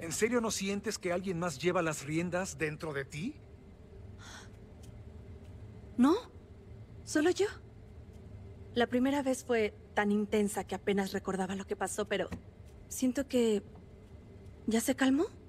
¿En serio no sientes que alguien más lleva las riendas dentro de ti? No, solo yo. La primera vez fue tan intensa que apenas recordaba lo que pasó, pero siento que... ¿Ya se calmó?